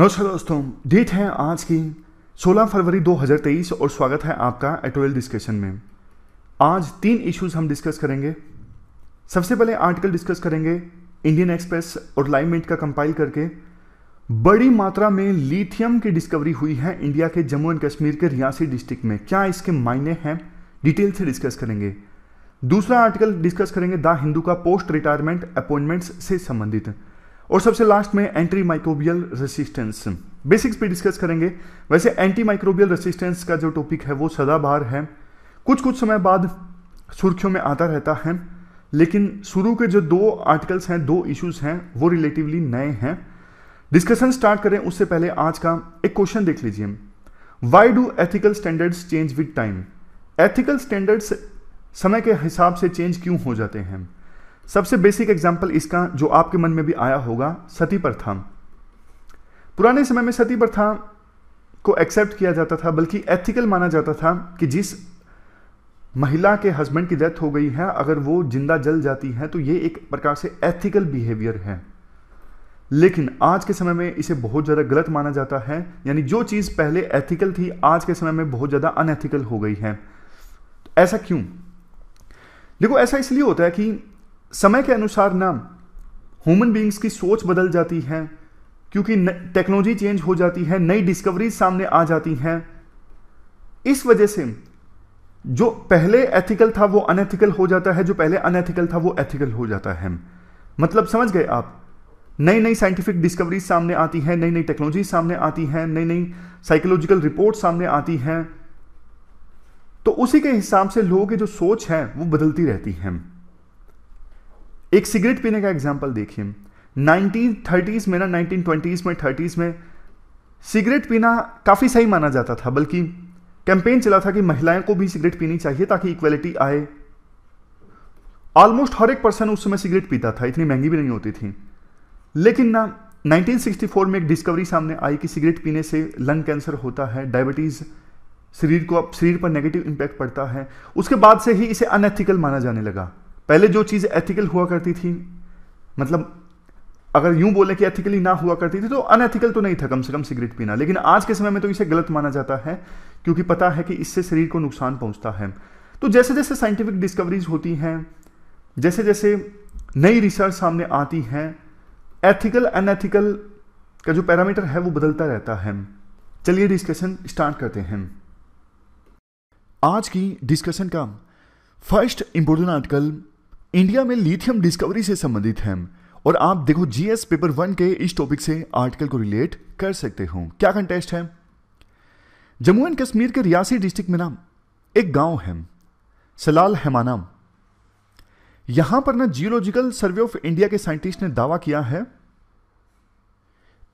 नमस्कार दोस्तों डेट है आज की 16 फरवरी 2023 और स्वागत है आपका एटोरियल डिस्कशन में आज तीन इश्यूज हम डिस्कस करेंगे सबसे पहले आर्टिकल डिस्कस करेंगे इंडियन एक्सप्रेस और लाइमेंट का कंपाइल करके बड़ी मात्रा में लिथियम की डिस्कवरी हुई है इंडिया के जम्मू एंड कश्मीर के रियासी डिस्ट्रिक्ट में क्या इसके मायने हैं डिटेल से डिस्कस करेंगे दूसरा आर्टिकल डिस्कस करेंगे द हिंदू का पोस्ट रिटायरमेंट अपॉइंटमेंट्स से संबंधित है और सबसे लास्ट में एंटी माइक्रोबियल रेसिस्टेंस बेसिक्स पे डिस्कस करेंगे वैसे एंटी माइक्रोबियल रेसिस्टेंस का जो टॉपिक है वो सदाबहार है कुछ कुछ समय बाद सुर्खियों में आता रहता है लेकिन शुरू के जो दो आर्टिकल्स हैं दो इश्यूज हैं वो रिलेटिवली नए हैं डिस्कशन स्टार्ट करें उससे पहले आज का एक क्वेश्चन देख लीजिए why do ethical standards change with time ethical standards समय के हिसाब से चेंज क्यों हो जाते हैं सबसे बेसिक एग्जाम्पल इसका जो आपके मन में भी आया होगा सती प्रथा पुराने समय में सती प्रथा को एक्सेप्ट किया जाता था बल्कि एथिकल माना जाता था कि जिस महिला के हस्बैंड की डेथ हो गई है अगर वो जिंदा जल जाती है तो ये एक प्रकार से एथिकल बिहेवियर है लेकिन आज के समय में इसे बहुत ज़्यादा गलत माना जाता है यानी जो चीज़ पहले एथिकल थी आज के समय में बहुत ज़्यादा अनएथिकल हो गई है ऐसा क्यों देखो ऐसा इसलिए होता है कि समय के अनुसार ना ह्यूमन बींग्स की सोच बदल जाती है क्योंकि टेक्नोलॉजी चेंज हो जाती है नई डिस्कवरीज सामने आ जाती हैं इस वजह से जो पहले एथिकल था वो अनएथिकल हो जाता है जो पहले अनएथिकल था वो एथिकल हो जाता है मतलब समझ गए आप नई नई साइंटिफिक डिस्कवरीज सामने आती हैं नई नई टेक्नोलॉजी सामने आती हैं नई नई साइकोलॉजिकल रिपोर्ट सामने आती हैं तो उसी के हिसाब से लोगों की जो सोच है वो बदलती रहती है एक सिगरेट पीने का एग्जाम्पल देखिए नाइनटीन थर्टीज़ में ना नाइनटीन ट्वेंटीज़ में थर्टीज़ में सिगरेट पीना काफ़ी सही माना जाता था बल्कि कैंपेन चला था कि महिलाएं को भी सिगरेट पीनी चाहिए ताकि इक्वलिटी आए ऑलमोस्ट हर एक पर्सन उस समय सिगरेट पीता था इतनी महंगी भी नहीं होती थी लेकिन ना 1964 में एक डिस्कवरी सामने आई कि सिगरेट पीने से लंग कैंसर होता है डायबिटीज़ शरीर को शरीर पर नेगेटिव इंपैक्ट पड़ता है उसके बाद से ही इसे अनएथिकल माना जाने लगा पहले जो चीज़ एथिकल हुआ करती थी मतलब अगर यूं बोले कि एथिकली ना हुआ करती थी तो अनएथिकल तो नहीं था कम से कम सिगरेट पीना लेकिन आज के समय में तो इसे गलत माना जाता है क्योंकि पता है कि इससे शरीर को नुकसान पहुंचता है तो जैसे जैसे साइंटिफिक डिस्कवरीज होती हैं जैसे जैसे नई रिसर्च सामने आती हैं एथिकल अनएथिकल का जो पैरामीटर है वो बदलता रहता है चलिए डिस्कशन स्टार्ट करते हैं आज की डिस्कशन का फर्स्ट इंपोर्टेंट आर्टिकल इंडिया में लिथियम डिस्कवरी से संबंधित है और आप देखो जीएस पेपर वन के इस टॉपिक से आर्टिकल को रिलेट कर सकते हो क्या कंटेस्ट है जम्मू एंड कश्मीर के रियासी डिस्ट्रिक्ट में ना एक गांव है सलाल हेमाना यहां पर ना जियोलॉजिकल सर्वे ऑफ इंडिया के साइंटिस्ट ने दावा किया है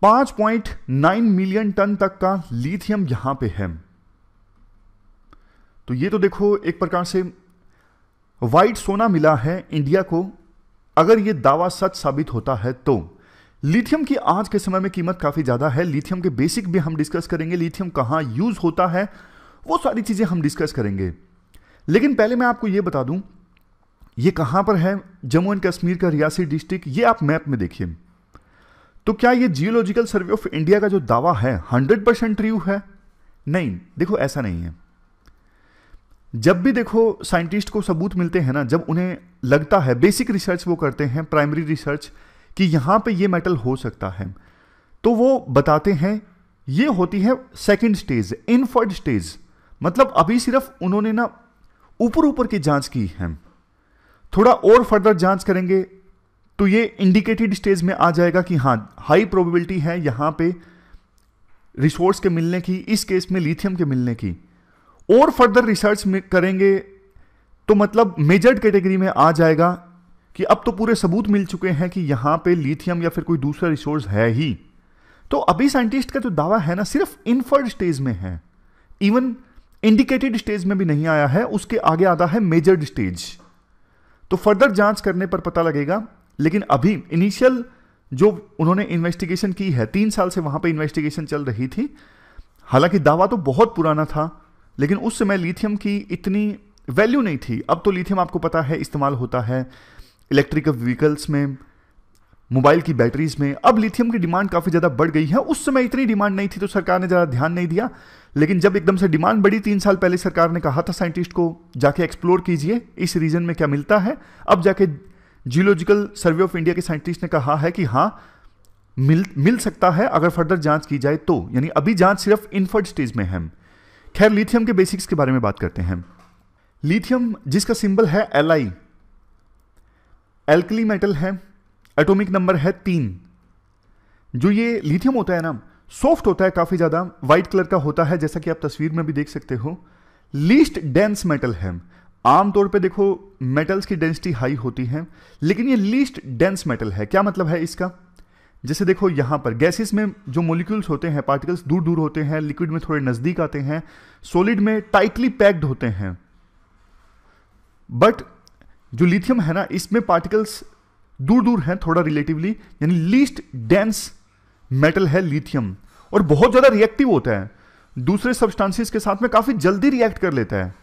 5.9 मिलियन टन तक का लिथियम यहां पे है तो ये तो देखो एक प्रकार से वाइट सोना मिला है इंडिया को अगर ये दावा सच साबित होता है तो लिथियम की आज के समय में कीमत काफ़ी ज़्यादा है लिथियम के बेसिक भी हम डिस्कस करेंगे लिथियम कहां यूज़ होता है वो सारी चीज़ें हम डिस्कस करेंगे लेकिन पहले मैं आपको यह बता दूं ये कहां पर है जम्मू एंड कश्मीर का रियासी डिस्ट्रिक्ट ये आप मैप में देखिए तो क्या यह जियोलॉजिकल सर्वे ऑफ इंडिया का जो दावा है हंड्रेड परसेंट ट्रू है नहीं देखो ऐसा नहीं है जब भी देखो साइंटिस्ट को सबूत मिलते हैं ना जब उन्हें लगता है बेसिक रिसर्च वो करते हैं प्राइमरी रिसर्च कि यहां पे ये मेटल हो सकता है तो वो बताते हैं ये होती है सेकंड स्टेज इनफर्ड स्टेज मतलब अभी सिर्फ उन्होंने ना ऊपर ऊपर की जांच की है थोड़ा और फर्दर जांच करेंगे तो ये इंडिकेटेड स्टेज में आ जाएगा कि हाँ हाई प्रोबेबिलिटी है यहाँ पे रिसोर्स के मिलने की इस केस में लिथियम के मिलने की और फर्दर रिसर्च करेंगे तो मतलब मेजर्ड कैटेगरी में आ जाएगा कि अब तो पूरे सबूत मिल चुके हैं कि यहां पे लिथियम या फिर कोई दूसरा रिसोर्स है ही तो अभी साइंटिस्ट का जो दावा है ना सिर्फ इनफर्ड स्टेज में है इवन इंडिकेटेड स्टेज में भी नहीं आया है उसके आगे आता है मेजर्ड स्टेज तो फर्दर जांच करने पर पता लगेगा लेकिन अभी इनिशियल जो उन्होंने इन्वेस्टिगेशन की है तीन साल से वहां पे इन्वेस्टिगेशन चल रही थी हालांकि दावा तो बहुत पुराना था लेकिन उस समय लिथियम की इतनी वैल्यू नहीं थी अब तो लिथियम आपको पता है इस्तेमाल होता है इलेक्ट्रिक व्हीकल्स में मोबाइल की बैटरीज में अब लिथियम की डिमांड काफ़ी ज़्यादा बढ़ गई है उस समय इतनी डिमांड नहीं थी तो सरकार ने ज़्यादा ध्यान नहीं दिया लेकिन जब एकदम से डिमांड बढ़ी तीन साल पहले सरकार ने कहा था साइंटिस्ट को जाके एक्सप्लोर कीजिए इस रीजन में क्या मिलता है अब जाके जियोलॉजिकल सर्वे ऑफ इंडिया के साइंटिस्ट ने कहा है कि हाँ मिल मिल सकता है अगर फर्दर जांच की जाए तो यानी अभी जांच सिर्फ इनफर्ट स्टेज में है खैर लिथियम के बेसिक्स के बारे में बात करते हैं लिथियम जिसका सिंबल है एल आई एल्कली मेटल है एटॉमिक नंबर है तीन जो ये लिथियम होता है ना सॉफ्ट होता है काफ़ी ज़्यादा व्हाइट कलर का होता है जैसा कि आप तस्वीर में भी देख सकते हो लीस्ट डेंस मेटल है आमतौर पे देखो मेटल्स की डेंसिटी हाई होती है लेकिन ये लीस्ट डेंस मेटल है क्या मतलब है इसका जैसे देखो यहाँ पर गैसेस में जो मोलिक्यूल्स होते हैं पार्टिकल्स दूर दूर होते हैं लिक्विड में थोड़े नज़दीक आते हैं सॉलिड में टाइटली पैक्ड होते हैं बट जो लिथियम है ना इसमें पार्टिकल्स दूर दूर हैं थोड़ा रिलेटिवली यानी लीस्ट डेंस मेटल है लिथियम और बहुत ज़्यादा रिएक्टिव होता है दूसरे सब्सटांसिस के साथ में काफ़ी जल्दी रिएक्ट कर लेता है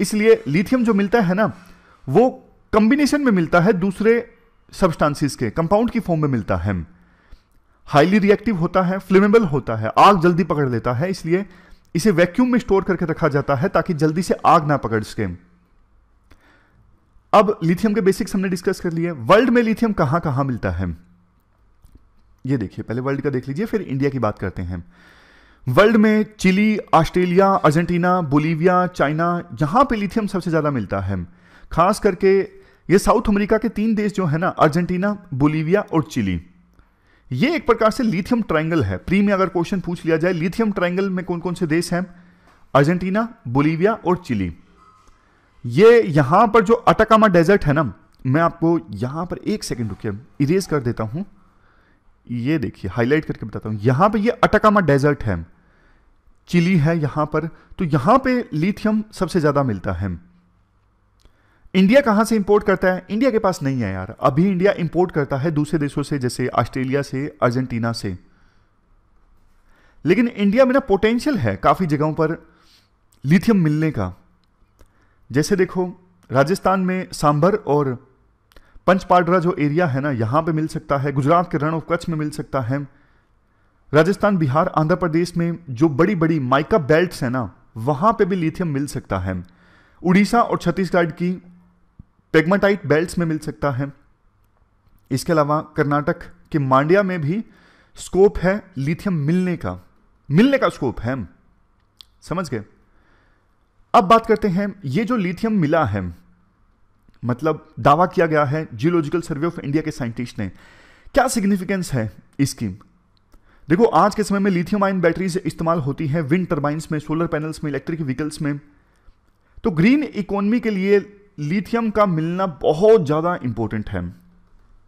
इसलिए लिथियम जो मिलता है ना वो कंबिनेशन में मिलता है दूसरे सब्सटांसिस के कंपाउंड की फॉर्म में मिलता है हाईली रिएक्टिव होता है फ्लेमेबल होता है आग जल्दी पकड़ लेता है इसलिए इसे वैक्यूम में स्टोर करके रखा जाता है ताकि जल्दी से आग ना पकड़ सके अब लिथियम के बेसिक्स हमने डिस्कस कर लिए वर्ल्ड में लिथियम कहां कहां मिलता है ये देखिए पहले वर्ल्ड का देख लीजिए फिर इंडिया की बात करते हैं वर्ल्ड में Chile Australia Argentina Bolivia China यहां पे लिथियम सबसे ज्यादा मिलता है खास करके ये साउथ अमेरिका के तीन देश जो है ना अर्जेंटीना बोलीविया और चिली ये एक प्रकार से लिथियम ट्रायंगल है प्री में अगर क्वेश्चन पूछ लिया जाए लिथियम ट्रायंगल में कौन कौन से देश हैं अर्जेंटीना बोलीविया और चिली ये यहां पर जो अटकामा डेजर्ट है ना मैं आपको यहां पर एक सेकंड रुकिए इरेज कर देता हूं ये देखिए हाईलाइट करके बताता हूं यहां पर यह अटकामा डेजर्ट है चिली है यहां पर तो यहां पर लिथियम सबसे ज्यादा मिलता है इंडिया कहाँ से इंपोर्ट करता है इंडिया के पास नहीं है यार अभी इंडिया इंपोर्ट करता है दूसरे देशों से जैसे ऑस्ट्रेलिया से अर्जेंटीना से लेकिन इंडिया में ना पोटेंशियल है काफ़ी जगहों पर लिथियम मिलने का जैसे देखो राजस्थान में सांभर और पंचपाडरा जो एरिया है ना यहां पे मिल सकता है गुजरात के रण ऑफ कच्छ में मिल सकता है राजस्थान बिहार आंध्र प्रदेश में जो बड़ी बड़ी माइका बेल्ट्स है ना वहां पे भी लिथियम मिल सकता है उड़ीसा और छत्तीसगढ़ की पेगमाटाइट बेल्ट्स में मिल सकता है इसके अलावा कर्नाटक के मांड्या में भी स्कोप है लिथियम मिलने का मिलने का स्कोप है समझ गए अब बात करते हैं ये जो लिथियम मिला है मतलब दावा किया गया है जियोलॉजिकल सर्वे ऑफ इंडिया के साइंटिस्ट ने क्या सिग्निफिकेंस है इसकी देखो आज के समय में लिथियम आयन बैटरीज इस्तेमाल होती हैं विंड टर्बाइन में सोलर पैनल्स में इलेक्ट्रिक व्हीकल्स में तो ग्रीन इकोनमी के लिए लिथियम का मिलना बहुत ज़्यादा इंपॉर्टेंट है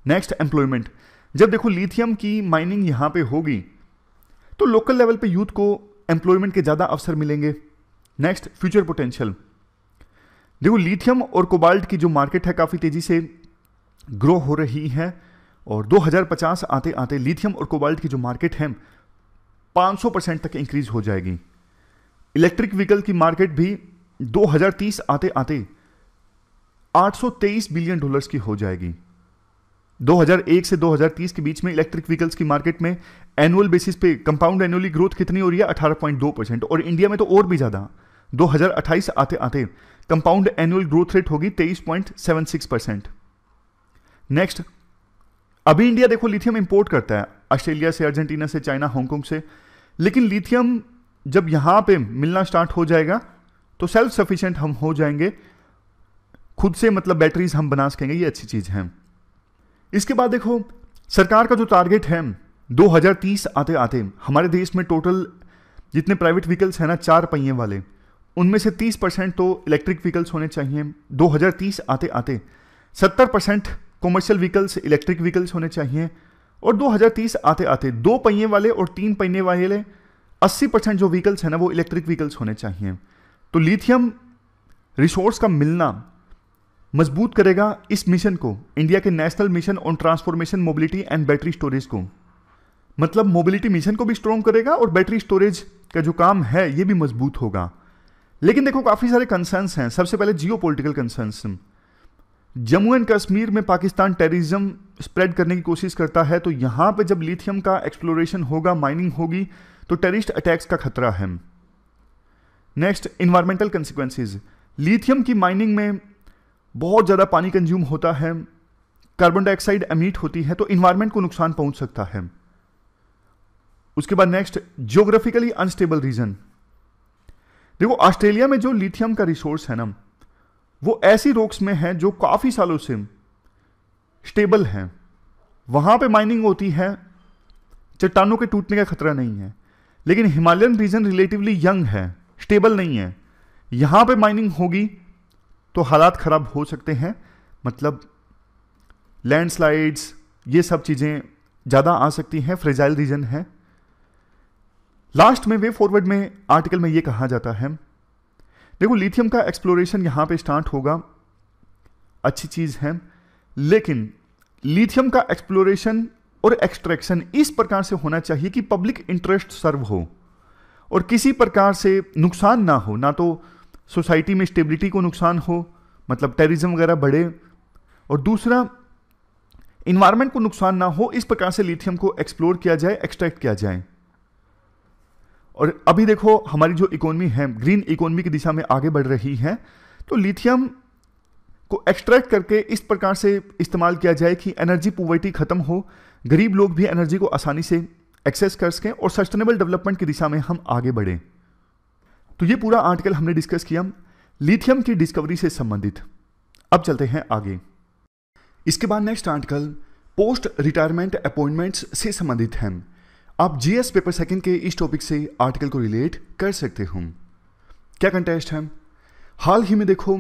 नेक्स्ट एम्प्लॉयमेंट जब देखो लिथियम की माइनिंग यहाँ पे होगी तो लोकल लेवल पे यूथ को एम्प्लॉयमेंट के ज़्यादा अवसर मिलेंगे नेक्स्ट फ्यूचर पोटेंशियल देखो लिथियम और कोबाल्ट की जो मार्केट है काफ़ी तेज़ी से ग्रो हो रही है और 2050 आते आते लिथियम और कोबाल्ट की जो मार्केट है 500 परसेंट तक इंक्रीज हो जाएगी इलेक्ट्रिक व्हीकल की मार्केट भी 2030 आते आते 823 बिलियन डॉलर्स की हो जाएगी 2001 से 2030 के बीच में इलेक्ट्रिक व्हीकल्स की मार्केट में एनुअल बेसिस पे कंपाउंड एनुअली ग्रोथ कितनी हो रही है 18.2 परसेंट और इंडिया में तो और भी ज़्यादा 2028 आते आते कंपाउंड एनुअल ग्रोथ रेट होगी 23.76 परसेंट नेक्स्ट अभी इंडिया देखो लिथियम इंपोर्ट करता है ऑस्ट्रेलिया से अर्जेंटीना से चाइना हांगकॉन्ग से लेकिन लिथियम जब यहां पे मिलना स्टार्ट हो जाएगा तो सेल्फ सफिशिएंट हम हो जाएंगे खुद से मतलब बैटरीज हम बना सकेंगे ये अच्छी चीज़ है इसके बाद देखो सरकार का जो टारगेट है 2030 आते आते हमारे देश में टोटल जितने प्राइवेट व्हीकल्स हैं ना चार पहिए वाले उनमें से 30 परसेंट तो इलेक्ट्रिक व्हीकल्स होने चाहिए 2030 आते आते 70 percent commercial vehicles electric vehicles होने चाहिए और 2030 आते आते दो पहिए वाले और तीन पहिए वाले 80 परसेंट जो व्हीकल्स हैं ना वो इलेक्ट्रिक व्हीकल्स होने चाहिए तो लिथियम रिसोर्स का मिलना मजबूत करेगा इस मिशन को इंडिया के national mission on transformation mobility and battery storage को मतलब मोबिलिटी मिशन को भी स्ट्रॉन्ग करेगा और बैटरी स्टोरेज का जो काम है ये भी मजबूत होगा लेकिन देखो काफ़ी सारे कंसर्न्स हैं सबसे पहले geopolitical concerns Jammu and Kashmir में पाकिस्तान टेररिज्म स्प्रेड करने की कोशिश करता है तो यहां पे जब लिथियम का एक्सप्लोरेशन होगा माइनिंग होगी तो टेररिस्ट अटैक्स का खतरा है नेक्स्ट इन्वायरमेंटल कंसिक्वेंसिस लिथियम की माइनिंग में बहुत ज़्यादा पानी कंज्यूम होता है कार्बन डाइऑक्साइड एमिट होती है तो इन्वायरमेंट को नुकसान पहुंच सकता है उसके बाद नेक्स्ट ज्योग्राफिकली अनस्टेबल रीजन देखो ऑस्ट्रेलिया में जो लिथियम का रिसोर्स है ना वो ऐसी रोक्स में है जो काफ़ी सालों से स्टेबल हैं वहाँ पे माइनिंग होती है चट्टानों के टूटने का खतरा नहीं है लेकिन हिमालयन रीजन रिलेटिवली यंग है स्टेबल नहीं है यहाँ पे माइनिंग होगी तो हालात ख़राब हो सकते हैं मतलब लैंडस्लाइड्स ये सब चीज़ें ज़्यादा आ सकती हैं फ्रेजाइल रीजन है लास्ट में वे फॉरवर्ड में आर्टिकल में ये कहा जाता है देखो लिथियम का एक्सप्लोरेशन यहां पे स्टार्ट होगा अच्छी चीज़ है लेकिन लिथियम का एक्सप्लोरेशन और एक्सट्रैक्शन इस प्रकार से होना चाहिए कि पब्लिक इंटरेस्ट सर्व हो और किसी प्रकार से नुकसान ना हो ना तो सोसाइटी में स्टेबिलिटी को नुकसान हो मतलब टेररिज्म वगैरह बढ़े और दूसरा इन्वायरमेंट को नुकसान ना हो इस प्रकार से लिथियम को एक्सप्लोर किया जाए एक्सट्रैक्ट किया जाए और अभी देखो हमारी जो इकोनॉमी है ग्रीन इकोनॉमी की दिशा में आगे बढ़ रही है तो लिथियम को एक्सट्रैक्ट करके इस प्रकार से इस्तेमाल किया जाए कि एनर्जी पोवर्टी ख़त्म हो गरीब लोग भी एनर्जी को आसानी से एक्सेस कर सकें और सस्टेनेबल डेवलपमेंट की दिशा में हम आगे बढ़ें तो ये पूरा आर्टिकल हमने डिस्कस किया लिथियम की डिस्कवरी से संबंधित अब चलते हैं आगे इसके बाद next article post retirement appointments से संबंधित हैं आप जीएस पेपर सेकंड के इस टॉपिक से आर्टिकल को रिलेट कर सकते हो क्या कंटेस्ट है हाल ही में देखो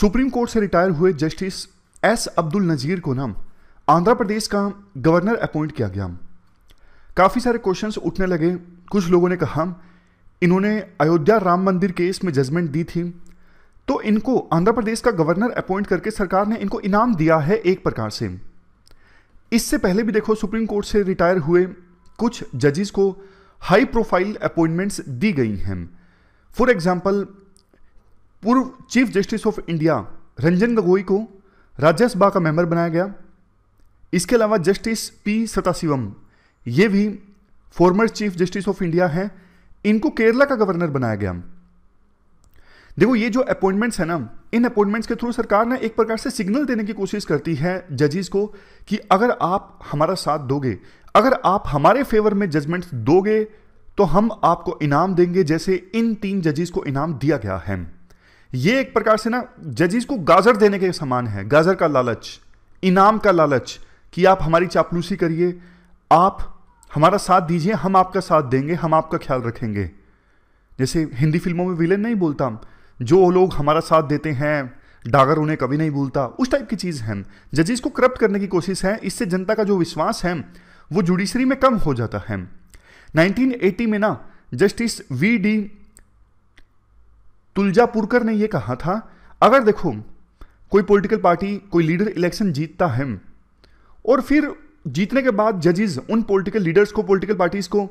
सुप्रीम कोर्ट से रिटायर हुए जस्टिस एस अब्दुल नज़ीर को नाम आंध्र प्रदेश का गवर्नर अपॉइंट किया गया काफ़ी सारे क्वेश्चंस उठने लगे कुछ लोगों ने कहा इन्होंने अयोध्या राम मंदिर केस में जजमेंट दी थी तो इनको आंध्र प्रदेश का गवर्नर अपॉइंट करके सरकार ने इनको इनाम दिया है एक प्रकार से इससे पहले भी देखो सुप्रीम कोर्ट से रिटायर हुए कुछ जजेस को हाई प्रोफाइल अपॉइंटमेंट्स दी गई हैं फॉर एग्जाम्पल पूर्व chief justice of India Ranjan Gogoi को राज्यसभा का मेंबर बनाया गया इसके अलावा जस्टिस पी सताशिवम ये भी former chief justice of India हैं इनको केरला का गवर्नर बनाया गया देखो ये जो अपॉइंटमेंट्स है ना इन अपॉइंटमेंट्स के थ्रू सरकार ने एक प्रकार से सिग्नल देने की कोशिश करती है जजेस को कि अगर आप हमारा साथ दोगे अगर आप हमारे फेवर में जजमेंट दोगे तो हम आपको इनाम देंगे जैसे इन तीन जजेस को इनाम दिया गया है ये एक प्रकार से ना जजेस को गाजर देने के समान है गाजर का लालच इनाम का लालच कि आप हमारी चापलूसी करिए आप हमारा साथ दीजिए हम आपका साथ देंगे हम आपका ख्याल रखेंगे जैसे हिंदी फिल्मों में विलेन नहीं बोलता जो लोग हमारा साथ देते हैं डागर उन्हें कभी नहीं भूलता उस टाइप की चीज़ है जजेस को करप्ट करने की कोशिश है इससे जनता का जो विश्वास है वो जुडिशरी में कम हो जाता है 1980 में ना जस्टिस वी डी तुलजापुरकर ने यह कहा था अगर देखो कोई पॉलिटिकल पार्टी कोई लीडर इलेक्शन जीतता है और फिर जीतने के बाद जजेस उन पॉलिटिकल लीडर्स को पॉलिटिकल पार्टीज को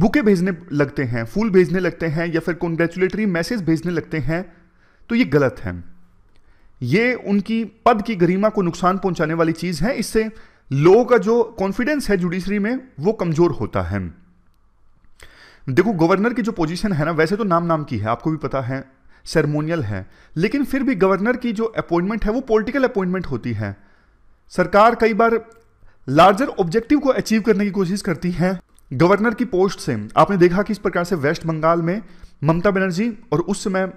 बुके भेजने लगते हैं फूल भेजने लगते हैं या फिर कॉन्ग्रेचुलेटरी मैसेज भेजने लगते हैं तो ये गलत है ये उनकी पद की गरिमा को नुकसान पहुंचाने वाली चीज़ है इससे लोगों का जो कॉन्फिडेंस है जुडिशरी में वो कमज़ोर होता है देखो गवर्नर की जो पोजीशन है ना वैसे तो नाम नाम की है आपको भी पता है सेरेमोनियल है लेकिन फिर भी गवर्नर की जो अपॉइंटमेंट है वो पॉलिटिकल अपॉइंटमेंट होती है सरकार कई बार लार्जर ऑब्जेक्टिव को अचीव करने की कोशिश करती है गवर्नर की पोस्ट से आपने देखा किस प्रकार से वेस्ट बंगाल में ममता बनर्जी और उस समय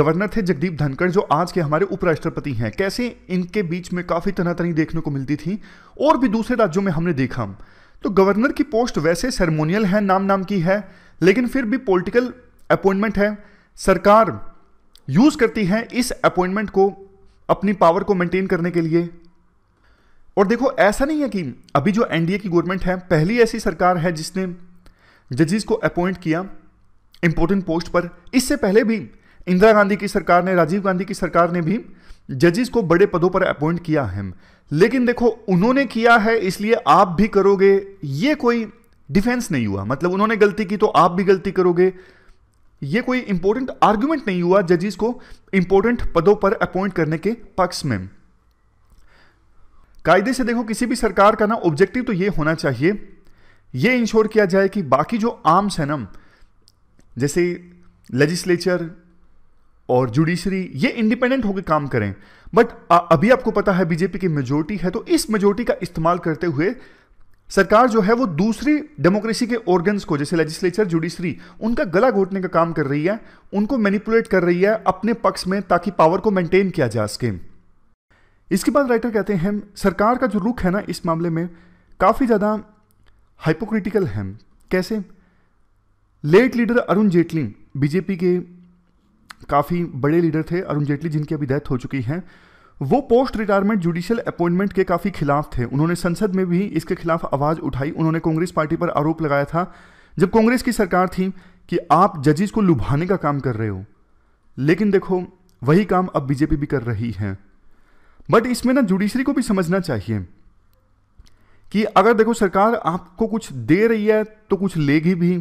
गवर्नर थे जगदीप धनखड़ जो आज के हमारे उपराष्ट्रपति हैं कैसे इनके बीच में काफ़ी तरह तरह देखने को मिलती थी और भी दूसरे राज्यों में हमने देखा तो गवर्नर की पोस्ट वैसे सेरेमोनियल है नाम नाम की है लेकिन फिर भी पॉलिटिकल अपॉइंटमेंट है सरकार यूज़ करती है इस अपॉइंटमेंट को अपनी पावर को मेंटेन करने के लिए और देखो ऐसा नहीं है कि अभी जो एनडीए की गवर्नमेंट है पहली ऐसी सरकार है जिसने जजेस को अपॉइंट किया इंपॉर्टेंट पोस्ट पर इससे पहले भी इंदिरा गांधी की सरकार ने राजीव गांधी की सरकार ने भी जजेस को बड़े पदों पर अपॉइंट किया है लेकिन देखो उन्होंने किया है इसलिए आप भी करोगे ये कोई डिफेंस नहीं हुआ मतलब उन्होंने गलती की तो आप भी गलती करोगे ये कोई इंपॉर्टेंट आर्ग्यूमेंट नहीं हुआ जजेस को इंपॉर्टेंट पदों पर अपॉइंट करने के पक्ष में कायदे से देखो किसी भी सरकार का ना ऑब्जेक्टिव तो ये होना चाहिए ये इंश्योर किया जाए कि बाकी जो आर्म्स है ना जैसे लेजिस्लेचर और जुडिशरी ये इंडिपेंडेंट होकर काम करें बट अभी आपको पता है बीजेपी की मेजोरिटी है तो इस मेजोरिटी का इस्तेमाल करते हुए सरकार जो है वो दूसरी डेमोक्रेसी के ऑर्गन्स को जैसे लेजिस्लेचर जुडिशरी उनका गला घोटने का काम कर रही है उनको मैनिपुलेट कर रही है अपने पक्ष में ताकि पावर को मेंटेन किया जा सके इसके बाद राइटर कहते हैं सरकार का जो रुख है ना इस मामले में काफ़ी ज़्यादा हाइपोक्रिटिकल है कैसे late leader Arun Jaitley BJP के काफ़ी बड़े लीडर थे अरुण जेटली जिनकी अभी डेथ हो चुकी है वो पोस्ट रिटायरमेंट जुडिशियल अपॉइंटमेंट के काफ़ी खिलाफ थे उन्होंने संसद में भी इसके खिलाफ आवाज़ उठाई उन्होंने कांग्रेस पार्टी पर आरोप लगाया था जब कांग्रेस की सरकार थी कि आप जजेस को लुभाने का काम कर रहे हो लेकिन देखो वही काम अब बीजेपी भी कर रही है बट इसमें ना जुडिशरी को भी समझना चाहिए कि अगर देखो सरकार आपको कुछ दे रही है तो कुछ लेगी भी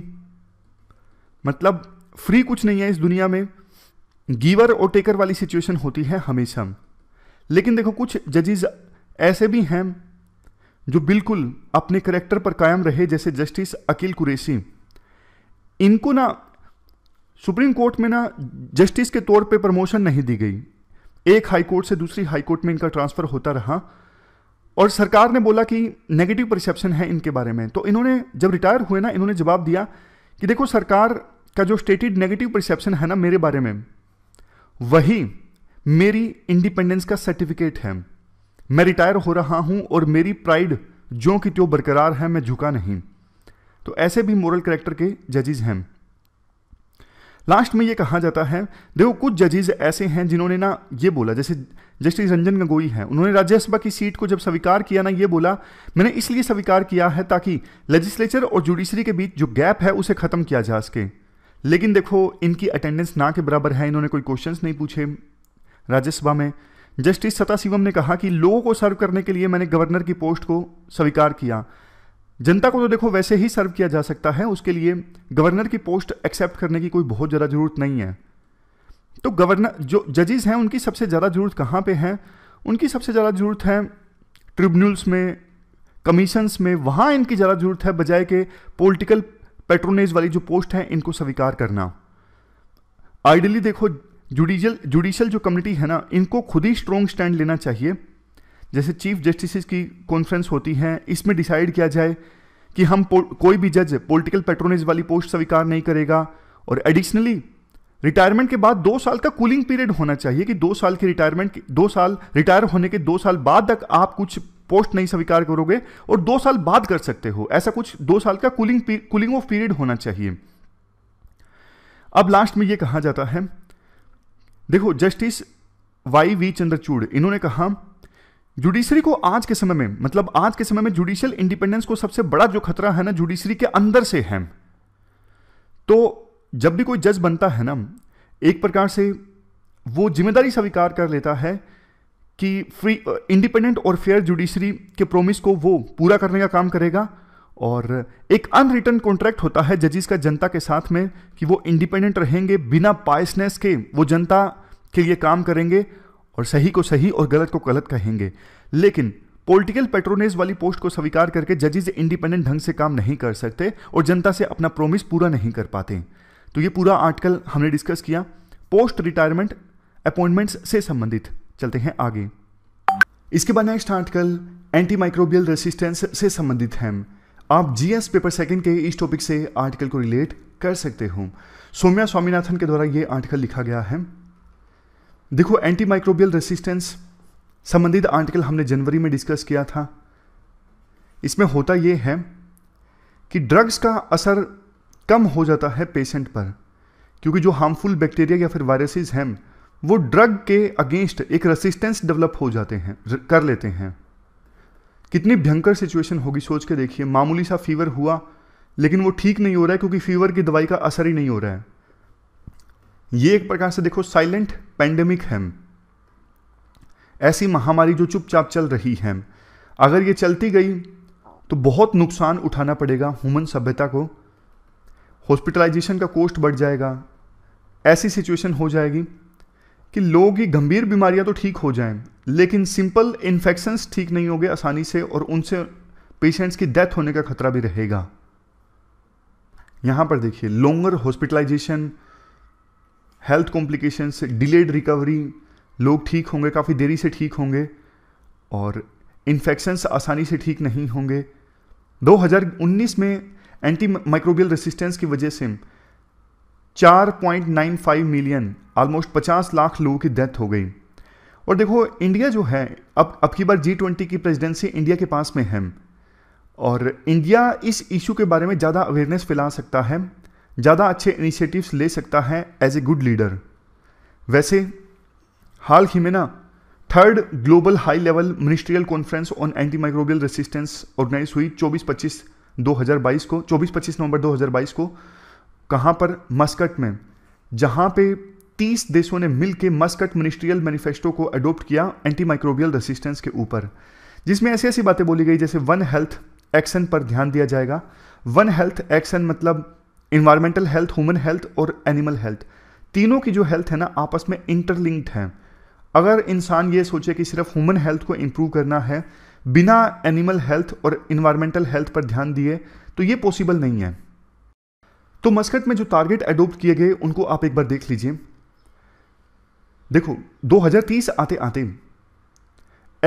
मतलब फ्री कुछ नहीं है इस दुनिया में गीवर और टेकर वाली सिचुएशन होती है हमेशा लेकिन देखो कुछ जजेस ऐसे भी हैं जो बिल्कुल अपने करेक्टर पर कायम रहे जैसे जस्टिस अकील कुरैशी इनको ना सुप्रीम कोर्ट में ना जस्टिस के तौर पे प्रमोशन नहीं दी गई एक हाईकोर्ट से दूसरी हाईकोर्ट में इनका ट्रांसफ़र होता रहा और सरकार ने बोला कि नेगेटिव परसेप्शन है इनके बारे में तो इन्होंने जब रिटायर हुए ना इन्होंने जवाब दिया कि देखो सरकार का जो स्टेटेड नेगेटिव परसेप्शन है ना मेरे बारे में वही मेरी इंडिपेंडेंस का सर्टिफिकेट है मैं रिटायर हो रहा हूं और मेरी प्राइड जो कि त्यों बरकरार है मैं झुका नहीं तो ऐसे भी मोरल करेक्टर के जजेज हैं लास्ट में ये कहा जाता है देखो कुछ जजेज ऐसे हैं जिन्होंने ना ये बोला जैसे जस्टिस रंजन गगोई हैं उन्होंने राज्यसभा की सीट को जब स्वीकार किया ना ये बोला मैंने इसलिए स्वीकार किया है ताकि लेजिस्लेचर और जुडिशरी के बीच जो गैप है उसे ख़त्म किया जा सके लेकिन देखो इनकी अटेंडेंस ना के बराबर है इन्होंने कोई क्वेश्चंस नहीं पूछे राज्यसभा में जस्टिस सता शिवम ने कहा कि लोगों को सर्व करने के लिए मैंने गवर्नर की पोस्ट को स्वीकार किया जनता को तो देखो वैसे ही सर्व किया जा सकता है उसके लिए गवर्नर की पोस्ट एक्सेप्ट करने की कोई बहुत ज़्यादा ज़रूरत नहीं है तो गवर्नर जो जजेस हैं उनकी सबसे ज़्यादा ज़रूरत कहाँ पे है उनकी सबसे ज़्यादा ज़रूरत है ट्रिब्यूनल्स में कमीशंस में वहाँ इनकी ज़्यादा ज़रूरत है बजाय के पॉलिटिकल पेट्रोनेज वाली जो पोस्ट है इनको स्वीकार करना आइडियली देखो जुडिशियल जुडिशल जो कम्युनिटी है ना इनको खुद ही स्ट्रॉन्ग स्टैंड लेना चाहिए जैसे चीफ जस्टिस की कॉन्फ्रेंस होती है इसमें डिसाइड किया जाए कि हम कोई भी जज पॉलिटिकल पेट्रोनेज वाली पोस्ट स्वीकार नहीं करेगा और एडिशनली रिटायरमेंट के बाद दो साल का कूलिंग पीरियड होना चाहिए कि दो साल की रिटायरमेंट दो साल रिटायर होने के दो साल बाद तक आप कुछ पोस्ट नहीं स्वीकार करोगे और दो साल बाद कर सकते हो ऐसा कुछ दो साल का कूलिंग कूलिंग ऑफ पीरियड होना चाहिए अब लास्ट में यह कहा जाता है देखो जस्टिस वाई वी चंद्रचूड़ इन्होंने कहा जुडिशरी को आज के समय में मतलब आज के समय में जुडिशियल इंडिपेंडेंस को सबसे बड़ा जो खतरा है ना जुडिशरी के अंदर से है तो जब भी कोई जज बनता है ना एक प्रकार से वो जिम्मेदारी स्वीकार कर लेता है कि फ्री इंडिपेंडेंट और फेयर जुडिशरी के प्रोमिस को वो पूरा करने का काम करेगा और एक अनरिटर्न कॉन्ट्रैक्ट होता है जजिस का जनता के साथ में कि वो इंडिपेंडेंट रहेंगे बिना पायसनेस के वो जनता के लिए काम करेंगे और सही को सही और गलत को गलत कहेंगे लेकिन पॉलिटिकल पेट्रोनेज वाली पोस्ट को स्वीकार करके जजेज इंडिपेंडेंट ढंग से काम नहीं कर सकते और जनता से अपना प्रोमिस पूरा नहीं कर पाते तो ये पूरा आर्टिकल हमने डिस्कस किया पोस्ट रिटायरमेंट अपॉइंटमेंट्स से संबंधित चलते हैं आगे इसके बाद next article antimicrobial resistance से संबंधित है आप जीएस पेपर सेकंड के इस टॉपिक से आर्टिकल को रिलेट कर सकते हो सोम्या स्वामीनाथन के द्वारा ये आर्टिकल लिखा गया है देखो एंटी माइक्रोबियल रेसिस्टेंस संबंधित आर्टिकल हमने जनवरी में डिस्कस किया था इसमें होता यह है कि ड्रग्स का असर कम हो जाता है पेशेंट पर क्योंकि जो हार्मफुल बैक्टीरिया या फिर वायरसेस हैं वो ड्रग के अगेंस्ट एक रेसिस्टेंस डेवलप हो जाते हैं कर लेते हैं कितनी भयंकर सिचुएशन होगी सोच के देखिए मामूली सा फीवर हुआ लेकिन वो ठीक नहीं हो रहा है क्योंकि फीवर की दवाई का असर ही नहीं हो रहा है ये एक प्रकार से देखो साइलेंट पेंडेमिक है ऐसी महामारी जो चुपचाप चल रही है अगर ये चलती गई तो बहुत नुकसान उठाना पड़ेगा ह्यूमन सभ्यता को हॉस्पिटलाइजेशन का कोस्ट बढ़ जाएगा ऐसी सिचुएशन हो जाएगी कि लोग की गंभीर बीमारियां तो ठीक हो जाएं लेकिन सिंपल इन्फेक्शंस ठीक नहीं होंगे आसानी से और उनसे पेशेंट्स की डेथ होने का खतरा भी रहेगा यहां पर देखिए longer hospitalisation health complications delayed recovery लोग ठीक होंगे काफ़ी देरी से ठीक होंगे और इन्फेक्शंस आसानी से ठीक नहीं होंगे 2019 में एंटी माइक्रोबियल रेसिस्टेंस की वजह से 4.95 मिलियन ऑलमोस्ट 50 लाख लोगों की डेथ हो गई और देखो इंडिया जो है अब अब की बार जी ट्वेंटी की प्रेसिडेंसी इंडिया के पास में है और इंडिया इस इशू के बारे में ज़्यादा अवेयरनेस फैला सकता है ज़्यादा अच्छे इनिशिएटिव्स ले सकता है एज ए गुड लीडर वैसे हाल ही में ना third global high level ministerial conference on antimicrobial resistance organise हुई 24-25 2022 को 24-25 नवंबर 2022 को कहाँ पर मस्कट में जहाँ पे 30 देशों ने मिलकर मस्कट मिनिस्ट्रियल मैनिफेस्टो को अडोप्ट किया एंटी माइक्रोबियल रेसिस्टेंस के ऊपर जिसमें ऐसी ऐसी बातें बोली गई जैसे वन हेल्थ एक्शन पर ध्यान दिया जाएगा वन हेल्थ एक्शन मतलब इन्वायरमेंटल हेल्थ ह्यूमन हेल्थ और एनिमल हेल्थ तीनों की जो हेल्थ है ना आपस में इंटरलिंक्ड है अगर इंसान ये सोचे कि सिर्फ ह्यूमन हेल्थ को इम्प्रूव करना है बिना एनिमल हेल्थ और इन्वायरमेंटल हेल्थ पर ध्यान दिए तो ये पॉसिबल नहीं है तो मस्कट में जो टारगेट एडोप्ट किए गए उनको आप एक बार देख लीजिए देखो 2030 आते आते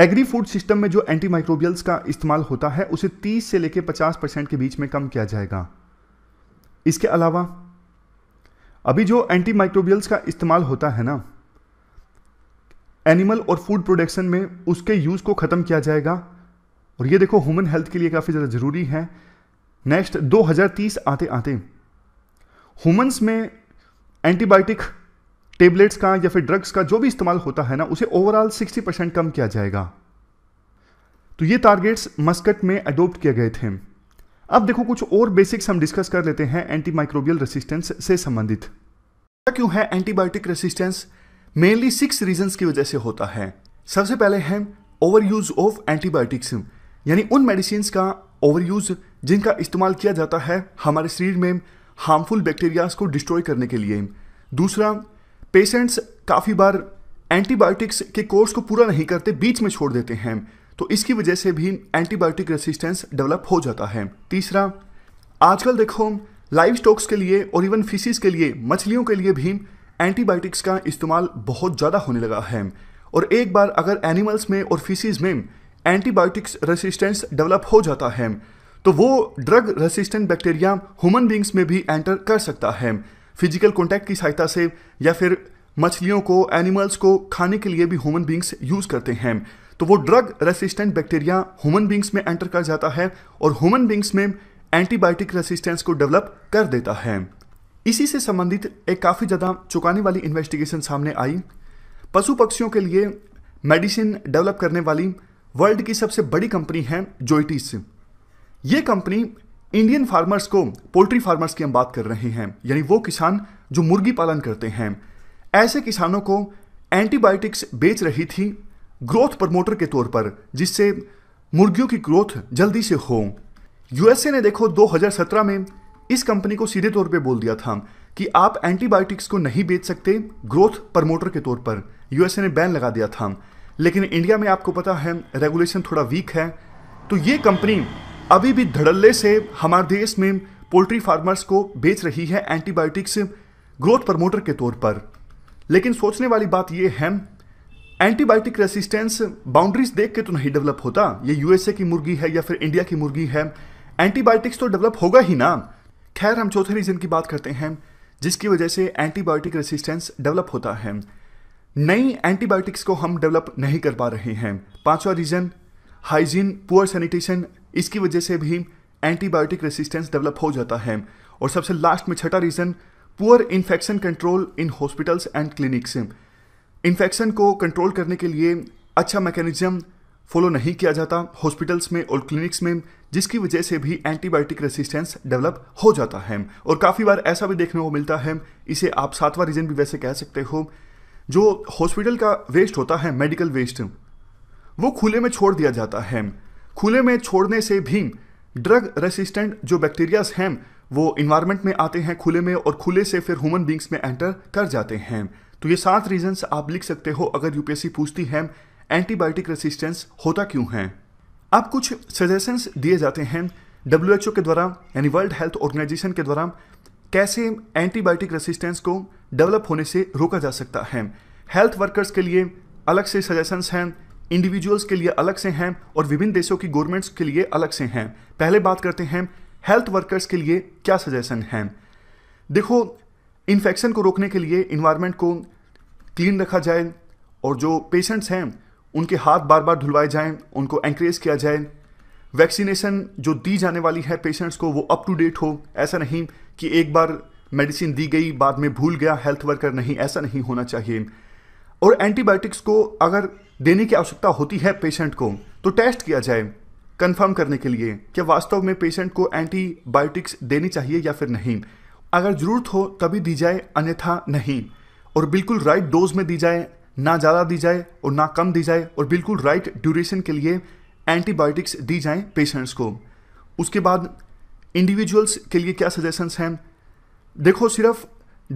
एग्री फूड सिस्टम में जो एंटी माइक्रोबियल्स का इस्तेमाल होता है उसे 30 से लेकर 50 परसेंट के बीच में कम किया जाएगा इसके अलावा अभी जो एंटी माइक्रोबियल्स का इस्तेमाल होता है ना एनिमल और फूड प्रोडक्शन में उसके यूज़ को ख़त्म किया जाएगा और ये देखो ह्यूमन हेल्थ के लिए काफ़ी ज़्यादा ज़रूरी है नेक्स्ट 2030 आते आते ह्यूमंस में एंटीबायोटिक टेबलेट्स का या फिर ड्रग्स का जो भी इस्तेमाल होता है ना उसे ओवरऑल 60 परसेंट कम किया जाएगा तो ये टारगेट्स मस्कट में अडोप्ट किए गए थे अब देखो कुछ और बेसिक्स हम डिस्कस कर लेते हैं एंटी माइक्रोबियल रेसिस्टेंस से संबंधित क्यों है antibiotic resistance mainly six reasons की वजह से होता है सबसे पहले है ओवर यूज ऑफ एंटीबायोटिक्स यानी उन मेडिसिन का ओवर यूज जिनका इस्तेमाल किया जाता है हमारे शरीर में हार्मफुल बैक्टीरियाज को डिस्ट्रॉय करने के लिए दूसरा पेशेंट्स काफ़ी बार एंटीबायोटिक्स के कोर्स को पूरा नहीं करते बीच में छोड़ देते हैं तो इसकी वजह से भी एंटीबायोटिक रेसिस्टेंस डेवलप हो जाता है तीसरा आजकल देखो लाइव स्टॉक्स के लिए और इवन फिशिज के लिए मछलियों के लिए भी एंटीबायोटिक्स का इस्तेमाल बहुत ज़्यादा होने लगा है और एक बार अगर एनिमल्स में और फिशिज में एंटीबायोटिक्स रेसिस्टेंस डेवलप हो जाता है तो वो drug resistant bacteria human beings में भी एंटर कर सकता है फिजिकल कॉन्टैक्ट की सहायता से या फिर मछलियों को एनिमल्स को खाने के लिए भी ह्यूमन बींग्स यूज़ करते हैं तो वो drug resistant bacteria human beings में एंटर कर जाता है और ह्यूमन बींग्स में एंटीबायोटिक रेसिस्टेंस को डेवलप कर देता है इसी से संबंधित एक काफ़ी ज़्यादा चुकाने वाली इन्वेस्टिगेशन सामने आई पशु पक्षियों के लिए मेडिसिन डेवलप करने वाली वर्ल्ड की सबसे बड़ी कंपनी है जोइटिस ये कंपनी इंडियन फार्मर्स को पोल्ट्री फार्मर्स की हम बात कर रहे हैं यानी वो किसान जो मुर्गी पालन करते हैं ऐसे किसानों को एंटीबायोटिक्स बेच रही थी ग्रोथ प्रमोटर के तौर पर जिससे मुर्गियों की ग्रोथ जल्दी से हो यूएसए ने देखो 2017 में इस कंपनी को सीधे तौर पे बोल दिया था कि आप एंटीबायोटिक्स को नहीं बेच सकते ग्रोथ प्रमोटर के तौर पर यूएसए ने बैन लगा दिया था लेकिन इंडिया में आपको पता है रेगुलेशन थोड़ा वीक है तो ये कंपनी अभी भी धड़ल्ले से हमारे देश में पोल्ट्री फार्मर्स को बेच रही है एंटीबायोटिक्स ग्रोथ प्रमोटर के तौर पर लेकिन सोचने वाली बात यह है एंटीबायोटिक रेसिस्टेंस बाउंड्रीज देख के तो नहीं डेवलप होता ये यूएसए की मुर्गी है या फिर इंडिया की मुर्गी है एंटीबायोटिक्स तो डेवलप होगा ही ना खैर हम चौथे रीज़न की बात करते हैं जिसकी वजह से एंटीबायोटिक रेसिस्टेंस डेवलप होता है नई एंटीबायोटिक्स को हम डेवलप नहीं कर पा रहे हैं पांचवा रीज़न हाइजीन पुअर सैनिटेशन इसकी वजह से भी एंटीबायोटिक रेसिस्टेंस डेवलप हो जाता है और सबसे लास्ट में छठा reason poor infection control in hospitals and clinics infection को कंट्रोल करने के लिए अच्छा मैकेनिज्म फॉलो नहीं किया जाता हॉस्पिटल्स में और क्लिनिक्स में जिसकी वजह से भी एंटीबायोटिक रेसिस्टेंस डेवलप हो जाता है और काफ़ी बार ऐसा भी देखने को मिलता है इसे आप सातवां रीज़न भी वैसे कह सकते हो जो हॉस्पिटल का वेस्ट होता है मेडिकल वेस्ट वो खुले में छोड़ दिया जाता है खुले में छोड़ने से भी ड्रग रेसिस्टेंट जो बैक्टीरियाज हैं वो इन्वायरमेंट में आते हैं खुले में और खुले से फिर ह्यूमन बींग्स में एंटर कर जाते हैं तो ये सात रीजंस आप लिख सकते हो अगर यूपीएससी पूछती है एंटीबायोटिक रेसिस्टेंस होता क्यों है आप कुछ सजेशंस दिए जाते हैं डब्ल्यूएचओ के द्वारा यानी वर्ल्ड हेल्थ ऑर्गेनाइजेशन के द्वारा कैसे एंटीबायोटिक रेसिस्टेंस को डेवलप होने से रोका जा सकता है हेल्थ वर्कर्स के लिए अलग से सजेशंस हैं इंडिविजुअल्स के लिए अलग से हैं और विभिन्न देशों की गवर्नमेंट्स के लिए अलग से हैं पहले बात करते हैं हेल्थ वर्कर्स के लिए क्या सजेशन हैं देखो इन्फेक्शन को रोकने के लिए इन्वायरमेंट को क्लीन रखा जाए और जो पेशेंट्स हैं उनके हाथ बार बार धुलवाए जाएं उनको एंकरेज किया जाए वैक्सीनेशन जो दी जाने वाली है पेशेंट्स को वो अप टू डेट हो ऐसा नहीं कि एक बार मेडिसिन दी गई बाद में भूल गया हेल्थ वर्कर नहीं ऐसा नहीं होना चाहिए और एंटीबायोटिक्स को अगर देने की आवश्यकता होती है पेशेंट को तो टेस्ट किया जाए कंफर्म करने के लिए क्या वास्तव में पेशेंट को एंटीबायोटिक्स देनी चाहिए या फिर नहीं अगर ज़रूरत हो तभी दी जाए अन्यथा नहीं और बिल्कुल राइट डोज में दी जाए ना ज़्यादा दी जाए और ना कम दी जाए और बिल्कुल राइट ड्यूरेशन के लिए एंटीबायोटिक्स दी जाएँ पेशेंट्स को उसके बाद इंडिविजुअल्स के लिए क्या सजेशंस हैं देखो सिर्फ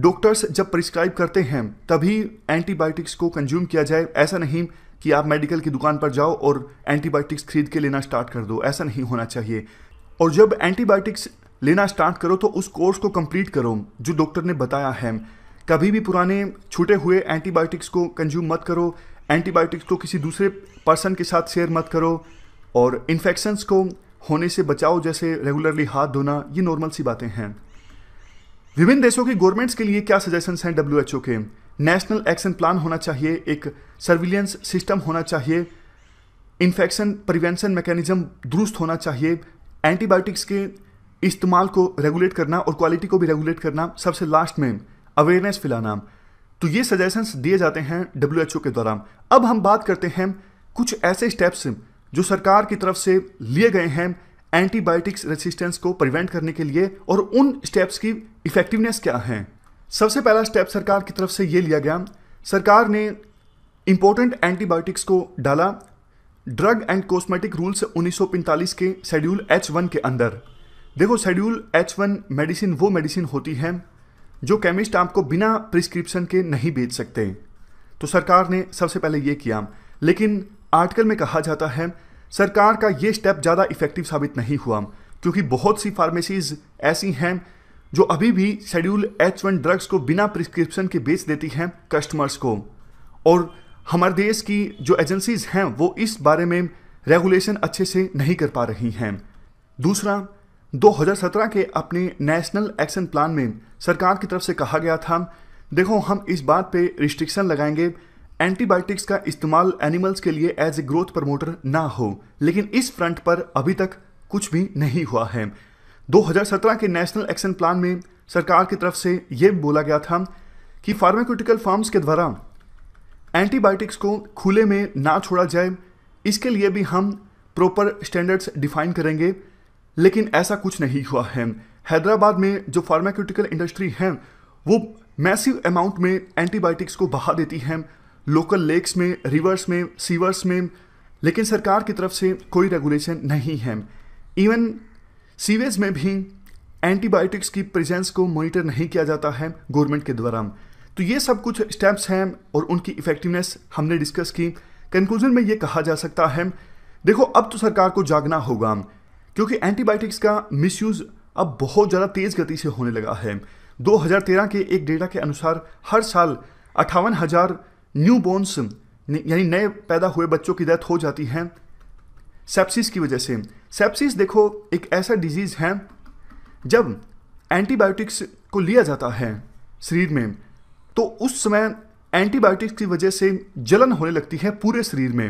डॉक्टर्स जब प्रिस्क्राइब करते हैं तभी एंटीबायोटिक्स को कंज्यूम किया जाए ऐसा नहीं कि आप मेडिकल की दुकान पर जाओ और एंटीबायोटिक्स खरीद के लेना स्टार्ट कर दो ऐसा नहीं होना चाहिए और जब एंटीबायोटिक्स लेना स्टार्ट करो तो उस कोर्स को कंप्लीट करो जो डॉक्टर ने बताया है कभी भी पुराने छूटे हुए एंटीबायोटिक्स को कंज्यूम मत करो एंटीबायोटिक्स को किसी दूसरे पर्सन के साथ शेयर मत करो और इन्फेक्शंस को होने से बचाओ जैसे रेगुलरली हाथ धोना ये नॉर्मल सी बातें हैं विभिन्न देशों की गवर्नमेंट्स के लिए क्या सजेशंस हैं डब्ल्यू के नेशनल एक्शन प्लान होना चाहिए एक सर्विलियंस सिस्टम होना चाहिए इन्फेक्शन प्रिवेंशन मैकेनिज्म दुरुस्त होना चाहिए एंटीबायोटिक्स के इस्तेमाल को रेगुलेट करना और क्वालिटी को भी रेगुलेट करना सबसे लास्ट में अवेयरनेस फैलाना तो ये सजेशंस दिए जाते हैं डब्ल्यू के द्वारा अब हम बात करते हैं कुछ ऐसे स्टेप्स जो सरकार की तरफ से लिए गए हैं एंटीबायोटिक्स रेसिस्टेंस को प्रिवेंट करने के लिए और उन स्टेप्स की इफेक्टिवनेस क्या है सबसे पहला स्टेप सरकार की तरफ से ये लिया गया सरकार ने इम्पोर्टेंट एंटीबायोटिक्स को डाला ड्रग एंड कॉस्मेटिक रूल्स 1945 के शेड्यूल एच वन के अंदर देखो शेड्यूल एच वन मेडिसिन वो मेडिसिन होती है जो केमिस्ट आपको बिना प्रिस्क्रिप्शन के नहीं बेच सकते तो सरकार ने सबसे पहले ये किया लेकिन आर्टिकल में कहा जाता है सरकार का ये स्टेप ज़्यादा इफेक्टिव साबित नहीं हुआ क्योंकि बहुत सी फार्मेसीज़ ऐसी हैं जो अभी भी शेड्यूल एच वन ड्रग्स को बिना प्रिस्क्रिप्शन के बेच देती हैं कस्टमर्स को और हमारे देश की जो एजेंसीज़ हैं वो इस बारे में रेगुलेशन अच्छे से नहीं कर पा रही हैं दूसरा 2017 के अपने नेशनल एक्शन प्लान में सरकार की तरफ से कहा गया था देखो हम इस बात पे रिस्ट्रिक्शन लगाएंगे एंटीबायोटिक्स का इस्तेमाल एनिमल्स के लिए एज ए ग्रोथ प्रमोटर ना हो लेकिन इस फ्रंट पर अभी तक कुछ भी नहीं हुआ है 2017 के नेशनल एक्शन प्लान में सरकार की तरफ से ये बोला गया था कि फार्माक्यूटिकल फार्म्स के द्वारा एंटीबायोटिक्स को खुले में ना छोड़ा जाए इसके लिए भी हम प्रॉपर स्टैंडर्ड्स डिफाइन करेंगे लेकिन ऐसा कुछ नहीं हुआ है हैदराबाद में जो फार्माक्यूटिकल इंडस्ट्री है वो मैसिव अमाउंट में एंटीबायोटिक्स को बहा देती है लोकल लेक्स में रिवर्स में सीवर्स में लेकिन सरकार की तरफ से कोई रेगुलेशन नहीं है इवन सीवेज में भी एंटीबायोटिक्स की प्रेजेंस को मॉनिटर नहीं किया जाता है गवर्नमेंट के द्वारा तो ये सब कुछ स्टेप्स हैं और उनकी इफेक्टिवनेस हमने डिस्कस की कंक्लूजन में ये कहा जा सकता है देखो अब तो सरकार को जागना होगा क्योंकि एंटीबायोटिक्स का मिसयूज़ अब बहुत ज़्यादा तेज़ गति से होने लगा है 2013 के एक डेटा के अनुसार हर साल अट्ठावन हज़ार न्यू बोन्स यानी नए पैदा हुए बच्चों की डेथ हो जाती है सेप्सिस की वजह से सेप्सिस देखो एक ऐसा डिजीज़ है जब एंटीबायोटिक्स को लिया जाता है शरीर में तो उस समय एंटीबायोटिक्स की वजह से जलन होने लगती है पूरे शरीर में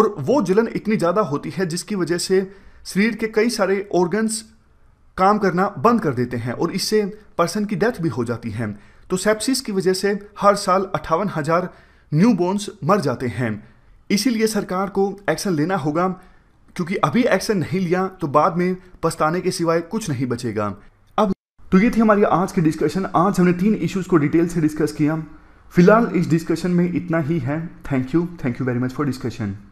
और वो जलन इतनी ज़्यादा होती है जिसकी वजह से शरीर के कई सारे ऑर्गन्स काम करना बंद कर देते हैं और इससे पर्सन की डेथ भी हो जाती है तो सेप्सिस की वजह से हर साल अट्ठावन हज़ार न्यू बोन्स मर जाते हैं इसीलिए सरकार को एक्शन लेना होगा क्योंकि अभी एक्शन नहीं लिया तो बाद में पछताने के सिवाय कुछ नहीं बचेगा अब तो ये थी हमारी आज की डिस्कशन आज हमने तीन इश्यूज़ को डिटेल से डिस्कस किया फिलहाल इस डिस्कशन में इतना ही है thank you thank you very much for discussion